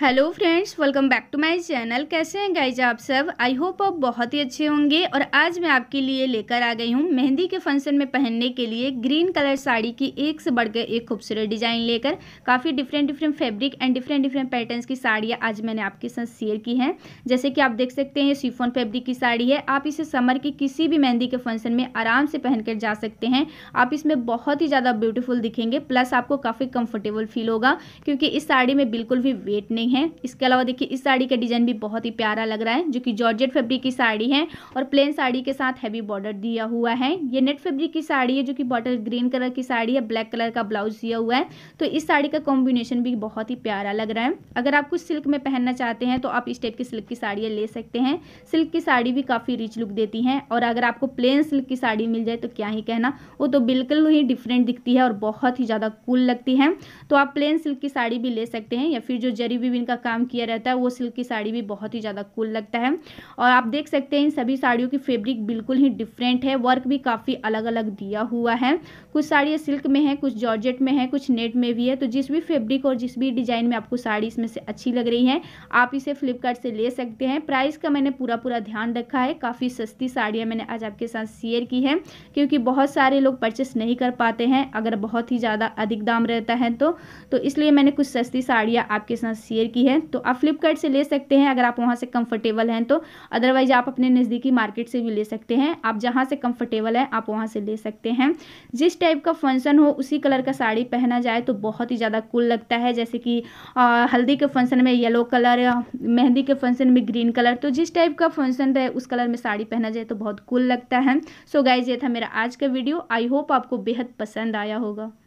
hello friends welcome back to my channel कैसे हैं guys आप सब आई होप आप बहुत ही अच्छे होंगे और आज मैं आपके लिए लेकर आ गई हूँ मेहंदी के फंक्शन में पहनने के लिए ग्रीन कलर साड़ी की एक से बढ़कर एक खूबसूरत डिज़ाइन लेकर काफ़ी different different fabric and different different patterns की साड़ियाँ आज मैंने आपके साथ शेयर की हैं जैसे कि आप देख सकते हैं शिफोन फेब्रिक की साड़ी है आप इसे समर की किसी भी मेहंदी के फंक्शन में आराम से पहन जा सकते हैं आप इसमें बहुत ही ज़्यादा ब्यूटीफुल दिखेंगे प्लस आपको काफ़ी कम्फर्टेबल फील होगा क्योंकि इस साड़ी में बिल्कुल भी वेट नहीं डिज़ाइनिंग है इसके अलावा देखिए इस साड़ी का डिज़ाइन भी बहुत ही प्यारा लग रहा है जो कि जॉर्जेट फैब्रिक की साड़ी है और प्लेन साड़ी के साथ हैवी बॉर्डर दिया हुआ है ये नेट फैब्रिक की साड़ी है जो कि बॉटल ग्रीन कलर की साड़ी है ब्लैक कलर का ब्लाउज दिया हुआ है तो इस साड़ी का कॉम्बिनेशन भी बहुत ही प्यारा लग रहा है अगर आप कुछ सिल्क में पहनना चाहते हैं तो आप इस टाइप की सिल्क की साड़ियाँ ले सकते हैं सिल्क की साड़ी भी काफ़ी रिच लुक देती है और अगर आपको प्लेन सिल्क की साड़ी मिल जाए तो क्या ही कहना वो तो बिल्कुल ही डिफरेंट दिखती है और बहुत ही ज़्यादा कूल लगती है तो आप प्लेन सिल्क की साड़ी भी ले सकते हैं या फिर जो जरी भी भी इनका काम किया रहता है वो सिल्क की साड़ी भी बहुत ही ज़्यादा कूल लगता है और आप देख सकते हैं इन सभी साड़ियों की फेब्रिक बिल्कुल ही डिफरेंट है वर्क भी काफ़ी अलग अलग दिया हुआ है कुछ साड़ियाँ सिल्क में है कुछ जॉर्जेट में है कुछ नेट में भी है तो जिस भी फेब्रिक और जिस भी डिज़ाइन में आपको साड़ी इसमें से अच्छी लग रही है आप इसे फ्लिपकार्ट से ले सकते हैं प्राइस का मैंने पूरा पूरा ध्यान रखा है काफ़ी सस्ती साड़ियाँ मैंने आज आपके साथ शेयर की है क्योंकि बहुत सारे लोग परचेस नहीं कर पाते हैं अगर बहुत ही ज़्यादा अधिक दाम रहता है तो, तो इसलिए मैंने कुछ सस्ती साड़ियाँ आपके साथ शेयर की है तो आप फ्लिपकार्ट से ले सकते हैं अगर आप वहाँ से कंफर्टेबल हैं तो अदरवाइज आप अपने नज़दीकी मार्केट से भी ले सकते हैं आप जहाँ से कंफर्टेबल हैं आप वहाँ से ले सकते हैं जिस टाइप का फंक्शन हो उसी कलर का साड़ी पहना जाए तो बहुत ही ज़्यादा कुल लगता है जैसे कि हल्दी के फंक्शन में येलो कलर मेहंदी के फंक्शन में ग्रीन कलर तो जिस टाइप का फंक्शन रहे उस कलर में साड़ी पहना जाए तो बहुत कुल लगता है सो so गाइज ये था मेरा आज का वीडियो आई होप आपको बेहद पसंद आया होगा